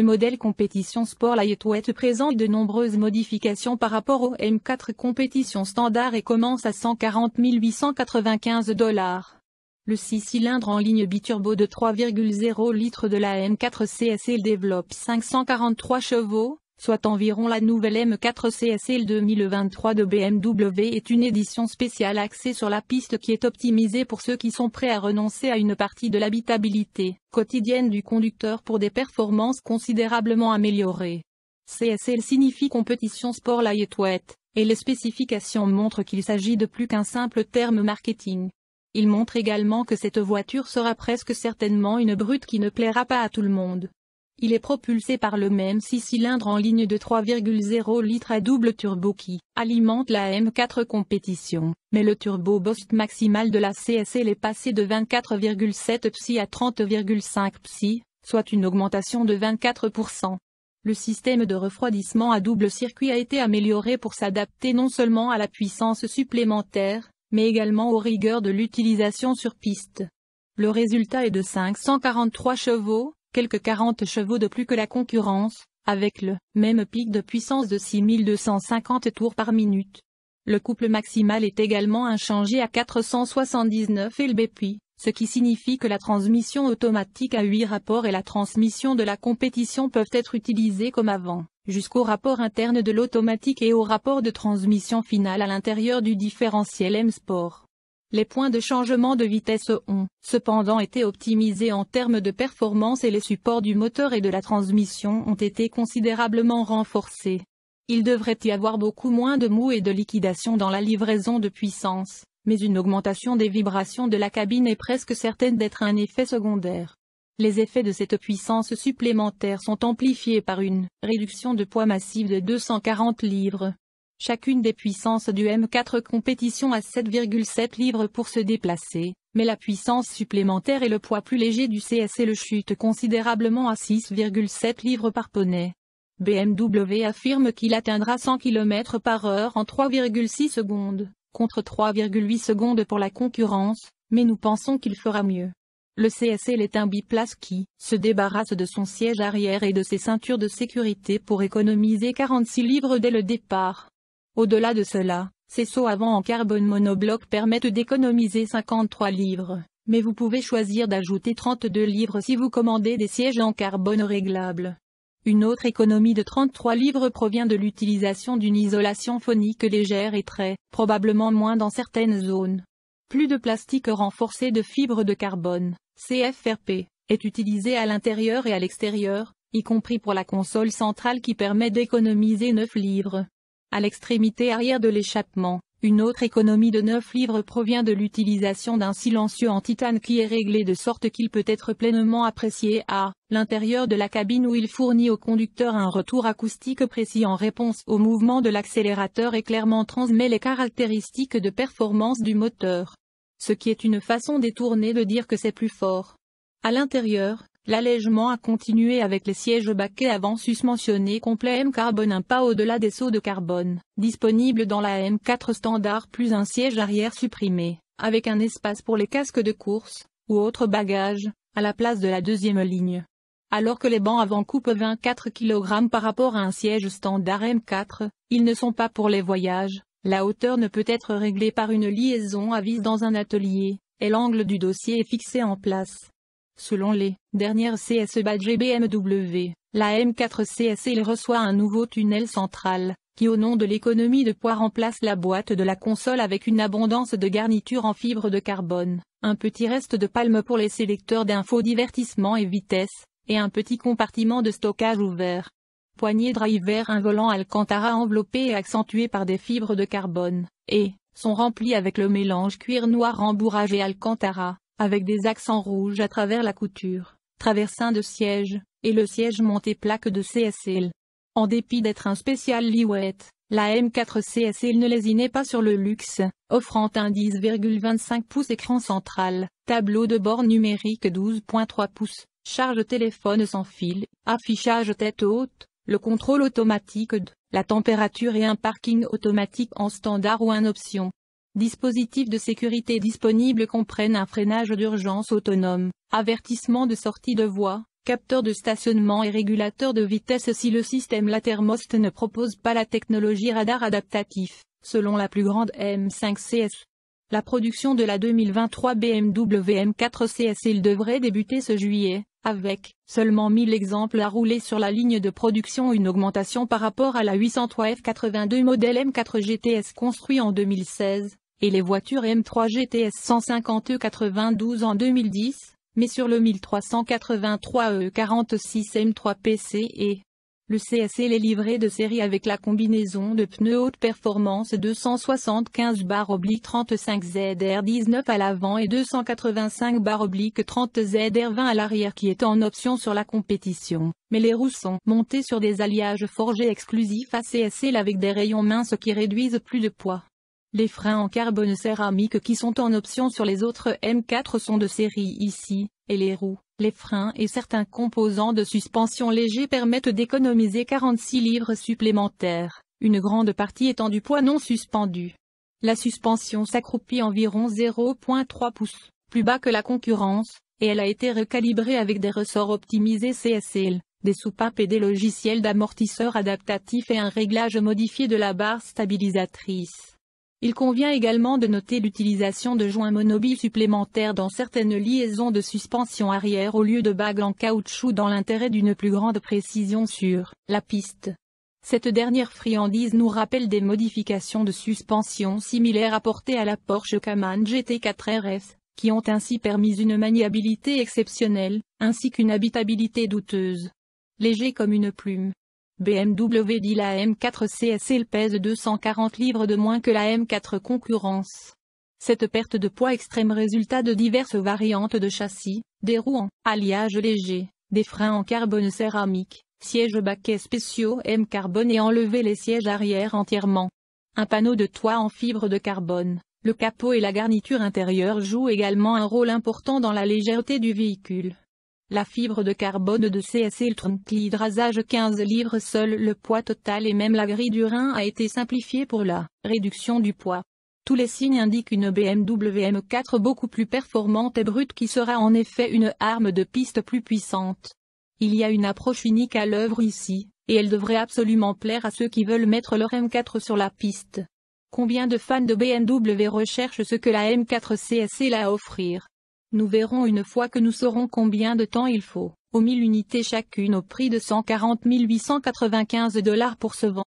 Le modèle compétition Sport Lightweight présente de nombreuses modifications par rapport au M4 compétition standard et commence à 140 895 dollars. Le 6 cylindres en ligne biturbo de 3,0 litres de la M4 CSL développe 543 chevaux, soit environ la nouvelle M4 CSL 2023 de BMW est une édition spéciale axée sur la piste qui est optimisée pour ceux qui sont prêts à renoncer à une partie de l'habitabilité quotidienne du conducteur pour des performances considérablement améliorées. CSL signifie compétition sport lightweight, et les spécifications montrent qu'il s'agit de plus qu'un simple terme marketing. Il montre également que cette voiture sera presque certainement une brute qui ne plaira pas à tout le monde. Il est propulsé par le même 6 cylindres en ligne de 3,0 litres à double turbo qui alimente la M4 compétition, mais le turbo boost maximal de la CSL est passé de 24,7 psi à 30,5 psi, soit une augmentation de 24%. Le système de refroidissement à double circuit a été amélioré pour s'adapter non seulement à la puissance supplémentaire, mais également aux rigueurs de l'utilisation sur piste. Le résultat est de 543 chevaux, quelques 40 chevaux de plus que la concurrence, avec le même pic de puissance de 6250 tours par minute. Le couple maximal est également inchangé à 479 lb puis, ce qui signifie que la transmission automatique à 8 rapports et la transmission de la compétition peuvent être utilisées comme avant, jusqu'au rapport interne de l'automatique et au rapport de transmission finale à l'intérieur du différentiel M-Sport. Les points de changement de vitesse ont cependant été optimisés en termes de performance et les supports du moteur et de la transmission ont été considérablement renforcés. Il devrait y avoir beaucoup moins de mou et de liquidation dans la livraison de puissance, mais une augmentation des vibrations de la cabine est presque certaine d'être un effet secondaire. Les effets de cette puissance supplémentaire sont amplifiés par une réduction de poids massif de 240 livres, Chacune des puissances du M4 compétition a 7,7 livres pour se déplacer, mais la puissance supplémentaire et le poids plus léger du CSL le chute considérablement à 6,7 livres par poney. BMW affirme qu'il atteindra 100 km par heure en 3,6 secondes, contre 3,8 secondes pour la concurrence, mais nous pensons qu'il fera mieux. Le CSL est un biplace qui se débarrasse de son siège arrière et de ses ceintures de sécurité pour économiser 46 livres dès le départ. Au-delà de cela, ces sauts avant en carbone monobloc permettent d'économiser 53 livres, mais vous pouvez choisir d'ajouter 32 livres si vous commandez des sièges en carbone réglables. Une autre économie de 33 livres provient de l'utilisation d'une isolation phonique légère et très, probablement moins dans certaines zones. Plus de plastique renforcé de fibres de carbone, CFRP, est utilisé à l'intérieur et à l'extérieur, y compris pour la console centrale qui permet d'économiser 9 livres. À l'extrémité arrière de l'échappement, une autre économie de 9 livres provient de l'utilisation d'un silencieux en titane qui est réglé de sorte qu'il peut être pleinement apprécié à l'intérieur de la cabine où il fournit au conducteur un retour acoustique précis en réponse au mouvement de l'accélérateur et clairement transmet les caractéristiques de performance du moteur. Ce qui est une façon détournée de dire que c'est plus fort. À l'intérieur, L'allègement a continué avec les sièges baquets avant susmentionnés complet M carbone un pas au-delà des seaux de carbone, disponibles dans la M4 standard plus un siège arrière supprimé, avec un espace pour les casques de course, ou autres bagages, à la place de la deuxième ligne. Alors que les bancs avant coupent 24 kg par rapport à un siège standard M4, ils ne sont pas pour les voyages, la hauteur ne peut être réglée par une liaison à vis dans un atelier, et l'angle du dossier est fixé en place. Selon les dernières CSE BMW, la M4 CSL e, reçoit un nouveau tunnel central, qui au nom de l'économie de poids remplace la boîte de la console avec une abondance de garnitures en fibre de carbone, un petit reste de palme pour les sélecteurs d'infodivertissement et vitesse, et un petit compartiment de stockage ouvert. Poignée driver un volant Alcantara enveloppé et accentué par des fibres de carbone, et, sont remplis avec le mélange cuir noir et Alcantara avec des accents rouges à travers la couture, traversin de siège, et le siège monté plaque de CSL. En dépit d'être un spécial Liouette, la M4 CSL ne lésinait pas sur le luxe, offrant un 10,25 pouces écran central, tableau de bord numérique 12.3 pouces, charge téléphone sans fil, affichage tête haute, le contrôle automatique de la température et un parking automatique en standard ou en option. Dispositifs de sécurité disponibles comprennent un freinage d'urgence autonome, avertissement de sortie de voie, capteur de stationnement et régulateur de vitesse si le système Latermost ne propose pas la technologie radar adaptatif, selon la plus grande M5CS. La production de la 2023 BMW M4 CS devrait débuter ce juillet, avec seulement 1000 exemples à rouler sur la ligne de production une augmentation par rapport à la 803 F82 modèle M4 GTS construit en 2016, et les voitures M3 GTS 150 E92 en 2010, mais sur le 1383 E46 M3 PC et le CSL est livré de série avec la combinaison de pneus haute performance 275-35ZR19 à l'avant et 285-30ZR20 à l'arrière qui est en option sur la compétition, mais les roues sont montées sur des alliages forgés exclusifs à CSL e avec des rayons minces qui réduisent plus de poids. Les freins en carbone céramique qui sont en option sur les autres M4 sont de série ici, et les roues, les freins et certains composants de suspension légers permettent d'économiser 46 livres supplémentaires, une grande partie étant du poids non suspendu. La suspension s'accroupit environ 0.3 pouces, plus bas que la concurrence, et elle a été recalibrée avec des ressorts optimisés CSL, des soupapes et des logiciels d'amortisseurs adaptatifs et un réglage modifié de la barre stabilisatrice. Il convient également de noter l'utilisation de joints monobilles supplémentaires dans certaines liaisons de suspension arrière au lieu de bagues en caoutchouc dans l'intérêt d'une plus grande précision sur la piste. Cette dernière friandise nous rappelle des modifications de suspension similaires apportées à la Porsche Cayman GT4 RS, qui ont ainsi permis une maniabilité exceptionnelle, ainsi qu'une habitabilité douteuse. Léger comme une plume, BMW dit la M4 CSL pèse 240 livres de moins que la M4 concurrence. Cette perte de poids extrême résultat de diverses variantes de châssis, des roues en alliage léger, des freins en carbone céramique, sièges baquets spéciaux M carbone et enlever les sièges arrière entièrement. Un panneau de toit en fibre de carbone. Le capot et la garniture intérieure jouent également un rôle important dans la légèreté du véhicule. La fibre de carbone de CSL à 15 livres seul le poids total et même la grille du rein a été simplifiée pour la réduction du poids. Tous les signes indiquent une BMW M4 beaucoup plus performante et brute qui sera en effet une arme de piste plus puissante. Il y a une approche unique à l'œuvre ici, et elle devrait absolument plaire à ceux qui veulent mettre leur M4 sur la piste. Combien de fans de BMW recherchent ce que la M4 CSC a à offrir nous verrons une fois que nous saurons combien de temps il faut, aux 1000 unités chacune au prix de 140 895 dollars pour ce vent.